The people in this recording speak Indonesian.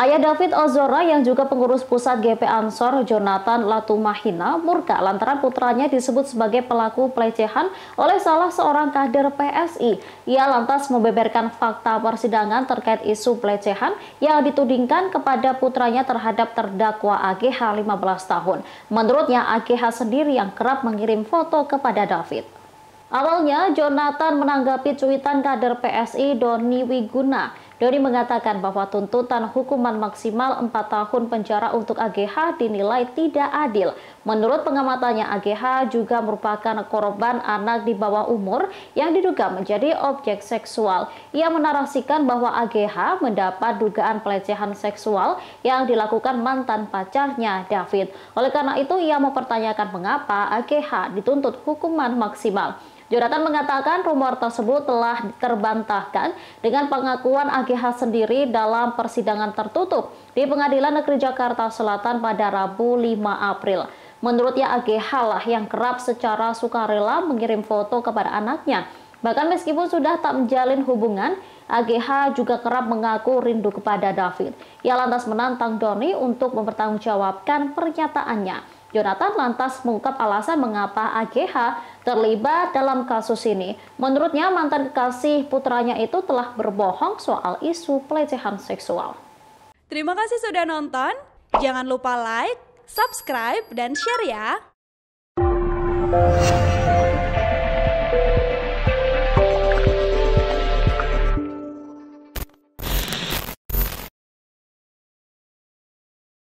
Ayah David Ozora yang juga pengurus pusat GP Ansor, Jonathan Latumahina, murka lantaran putranya disebut sebagai pelaku pelecehan oleh salah seorang kader PSI. Ia lantas membeberkan fakta persidangan terkait isu pelecehan yang ditudingkan kepada putranya terhadap terdakwa AGH 15 tahun. Menurutnya AGH sendiri yang kerap mengirim foto kepada David. Awalnya, Jonathan menanggapi cuitan kader PSI Doni Wiguna Doni mengatakan bahwa tuntutan hukuman maksimal 4 tahun penjara untuk AGH dinilai tidak adil. Menurut pengamatannya, AGH juga merupakan korban anak di bawah umur yang diduga menjadi objek seksual. Ia menarasikan bahwa AGH mendapat dugaan pelecehan seksual yang dilakukan mantan pacarnya David. Oleh karena itu, ia mempertanyakan mengapa AGH dituntut hukuman maksimal. Jonathan mengatakan rumor tersebut telah terbantahkan dengan pengakuan AGH sendiri dalam persidangan tertutup di Pengadilan Negeri Jakarta Selatan pada Rabu 5 April. Menurutnya AGH lah yang kerap secara sukarela mengirim foto kepada anaknya. Bahkan meskipun sudah tak menjalin hubungan, AGH juga kerap mengaku rindu kepada David. Ia lantas menantang Doni untuk mempertanggungjawabkan pernyataannya. Jonathan lantas mengungkap alasan mengapa AGH terlibat dalam kasus ini. Menurutnya mantan kekasih putranya itu telah berbohong soal isu pelecehan seksual. Terima kasih sudah nonton. Jangan lupa like, subscribe, dan share ya.